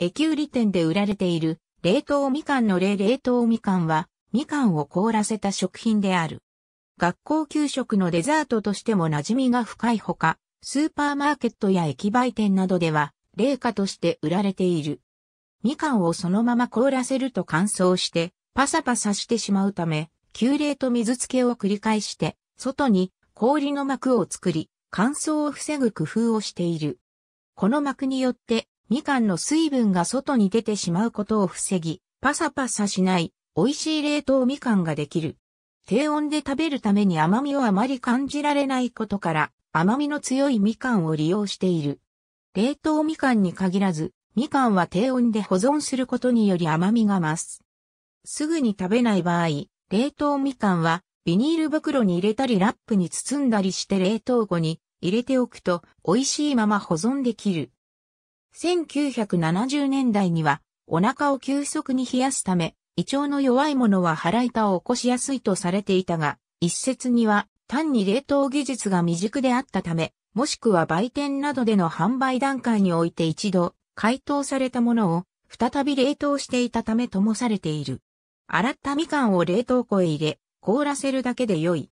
駅売り店で売られている冷凍みかんの例冷凍みかんは、みかんを凍らせた食品である。学校給食のデザートとしても馴染みが深いほか、スーパーマーケットや駅売店などでは、冷菓として売られている。みかんをそのまま凍らせると乾燥して、パサパサしてしまうため、急冷と水付けを繰り返して、外に氷の膜を作り、乾燥を防ぐ工夫をしている。この膜によってみかんの水分が外に出てしまうことを防ぎ、パサパサしない美味しい冷凍みかんができる。低温で食べるために甘みをあまり感じられないことから甘みの強いみかんを利用している。冷凍みかんに限らず、みかんは低温で保存することにより甘みが増す。すぐに食べない場合、冷凍みかんはビニール袋に入れたりラップに包んだりして冷凍庫に入れておくと美味しいまま保存できる。1970年代には、お腹を急速に冷やすため、胃腸の弱いものは腹板を起こしやすいとされていたが、一説には、単に冷凍技術が未熟であったため、もしくは売店などでの販売段階において一度、解凍されたものを、再び冷凍していたためともされている。洗ったみかんを冷凍庫へ入れ、凍らせるだけで良い。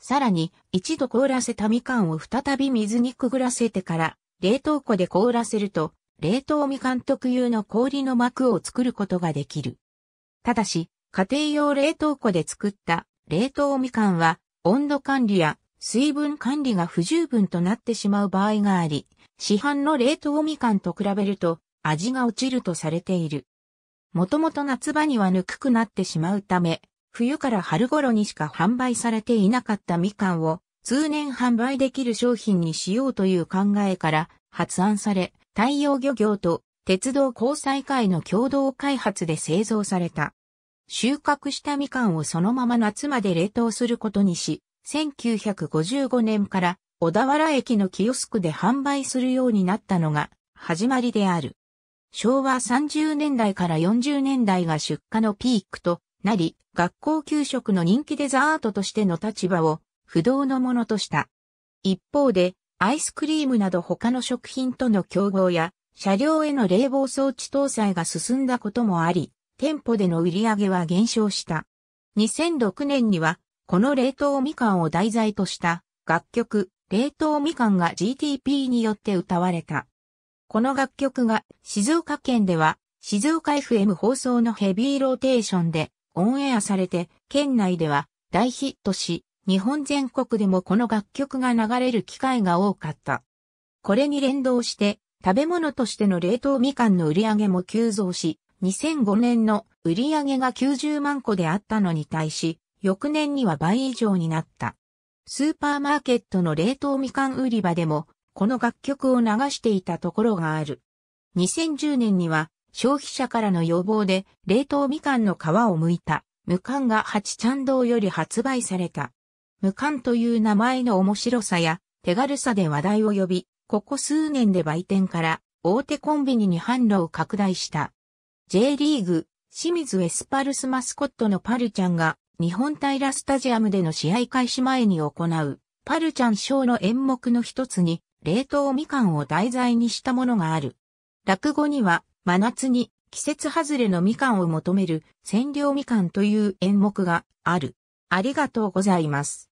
さらに、一度凍らせたみかんを再び水にくぐらせてから、冷凍庫で凍らせると、冷凍みかん特有の氷の膜を作ることができる。ただし、家庭用冷凍庫で作った冷凍みかんは温度管理や水分管理が不十分となってしまう場合があり、市販の冷凍みかんと比べると味が落ちるとされている。もともと夏場にはぬくくなってしまうため、冬から春頃にしか販売されていなかったみかんを通年販売できる商品にしようという考えから発案され、太陽漁業と鉄道交際会の共同開発で製造された。収穫したみかんをそのまま夏まで冷凍することにし、1955年から小田原駅のキオスクで販売するようになったのが始まりである。昭和30年代から40年代が出荷のピークとなり、学校給食の人気デザートとしての立場を不動のものとした。一方で、アイスクリームなど他の食品との競合や、車両への冷房装置搭載が進んだこともあり、店舗での売り上げは減少した。2006年には、この冷凍みかんを題材とした楽曲、冷凍みかんが GTP によって歌われた。この楽曲が静岡県では静岡 FM 放送のヘビーローテーションでオンエアされて県内では大ヒットし日本全国でもこの楽曲が流れる機会が多かった。これに連動して、食べ物としての冷凍みかんの売り上げも急増し、2005年の売り上げが90万個であったのに対し、翌年には倍以上になった。スーパーマーケットの冷凍みかん売り場でも、この楽曲を流していたところがある。2010年には、消費者からの要望で、冷凍みかんの皮を剥いた、無感が8ちゃん堂より発売された。無冠という名前の面白さや手軽さで話題を呼び、ここ数年で売店から大手コンビニに販路を拡大した。J リーグ、清水エスパルスマスコットのパルちゃんが日本平スタジアムでの試合開始前に行うパルちゃんショーの演目の一つに冷凍みかんを題材にしたものがある。落語には真夏に季節外れのみかんを求める占領みかんという演目がある。ありがとうございます。